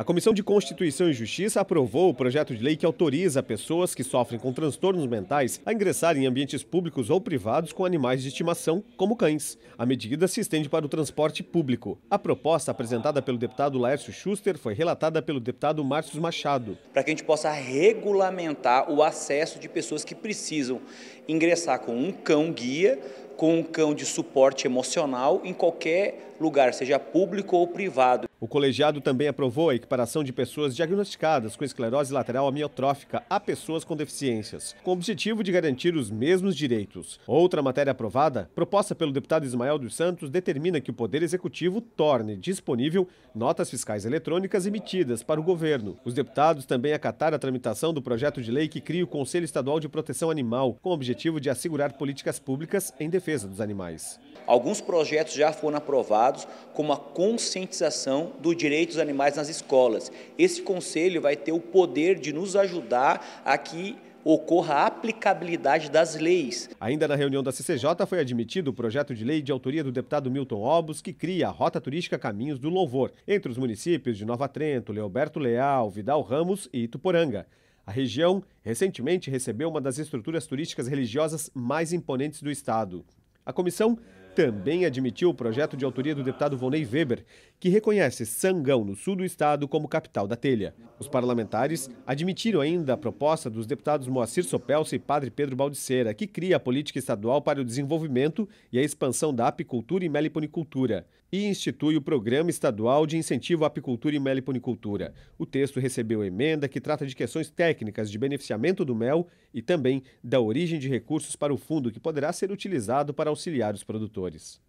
A Comissão de Constituição e Justiça aprovou o projeto de lei que autoriza pessoas que sofrem com transtornos mentais a ingressar em ambientes públicos ou privados com animais de estimação, como cães. A medida se estende para o transporte público. A proposta apresentada pelo deputado Laércio Schuster foi relatada pelo deputado Márcio Machado. Para que a gente possa regulamentar o acesso de pessoas que precisam ingressar com um cão guia com um cão de suporte emocional em qualquer lugar, seja público ou privado. O colegiado também aprovou a equiparação de pessoas diagnosticadas com esclerose lateral amiotrófica a pessoas com deficiências, com o objetivo de garantir os mesmos direitos. Outra matéria aprovada, proposta pelo deputado Ismael dos Santos, determina que o Poder Executivo torne disponível notas fiscais eletrônicas emitidas para o governo. Os deputados também acataram a tramitação do projeto de lei que cria o Conselho Estadual de Proteção Animal, com o objetivo de assegurar políticas públicas em defesa dos animais. Alguns projetos já foram aprovados, como a conscientização do direito dos animais nas escolas. Esse conselho vai ter o poder de nos ajudar a que ocorra a aplicabilidade das leis. Ainda na reunião da CCJ foi admitido o projeto de lei de autoria do deputado Milton Obos, que cria a Rota Turística Caminhos do Louvor, entre os municípios de Nova Trento, Leoberto Leal, Vidal Ramos e Ituporanga. A região recentemente recebeu uma das estruturas turísticas religiosas mais imponentes do estado. A comissão também admitiu o projeto de autoria do deputado Vonei Weber, que reconhece Sangão, no sul do estado, como capital da telha. Os parlamentares admitiram ainda a proposta dos deputados Moacir Sopelsa e Padre Pedro Baldiceira, que cria a política estadual para o desenvolvimento e a expansão da apicultura e meliponicultura e institui o Programa Estadual de Incentivo à Apicultura e Meliponicultura. O texto recebeu emenda que trata de questões técnicas de beneficiamento do mel e também da origem de recursos para o fundo que poderá ser utilizado para auxiliar os produtores produtores.